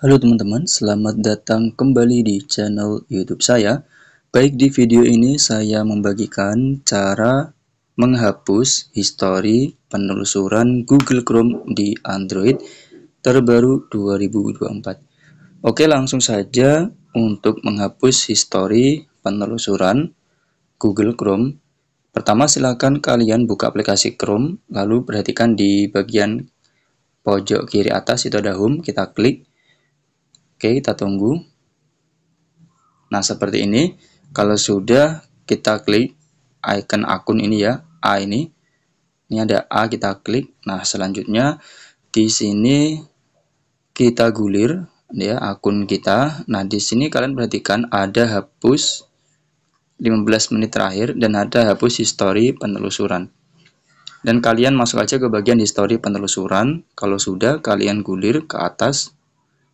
Halo teman-teman, selamat datang kembali di channel YouTube saya. Baik di video ini saya membagikan cara menghapus histori penelusuran Google Chrome di Android terbaru 2024. Oke, langsung saja untuk menghapus histori penelusuran Google Chrome. Pertama, silakan kalian buka aplikasi Chrome, lalu perhatikan di bagian pojok kiri atas itu ada home, kita klik Oke, kita tunggu. Nah, seperti ini. Kalau sudah, kita klik icon akun ini ya, A ini. Ini ada A, kita klik. Nah, selanjutnya di sini kita gulir ya akun kita. Nah, di sini kalian perhatikan ada hapus 15 menit terakhir dan ada hapus histori penelusuran. Dan kalian masuk aja ke bagian histori penelusuran. Kalau sudah, kalian gulir ke atas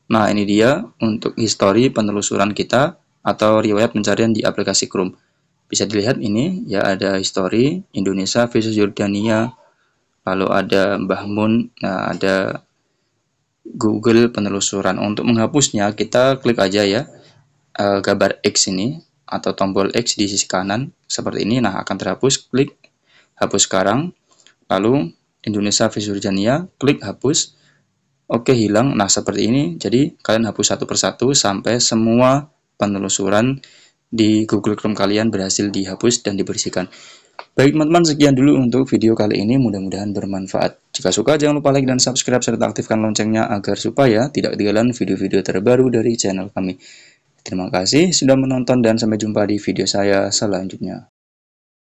Nah, ini dia untuk histori penelusuran kita atau riwayat pencarian di aplikasi Chrome. Bisa dilihat ini, ya ada histori Indonesia versus Jordania lalu ada Mbah Mun, nah ada Google penelusuran. Untuk menghapusnya, kita klik aja ya eh, gambar X ini, atau tombol X di sisi kanan, seperti ini, nah akan terhapus, klik hapus sekarang, lalu Indonesia versus Jordania klik hapus, Oke hilang. Nah seperti ini. Jadi kalian hapus satu persatu sampai semua penelusuran di Google Chrome kalian berhasil dihapus dan dibersihkan. Baik teman-teman, sekian dulu untuk video kali ini, mudah-mudahan bermanfaat. Jika suka, jangan lupa like dan subscribe, serta aktifkan loncengnya agar supaya tidak ketinggalan video-video terbaru dari channel kami. Terima kasih sudah menonton dan sampai jumpa di video saya selanjutnya.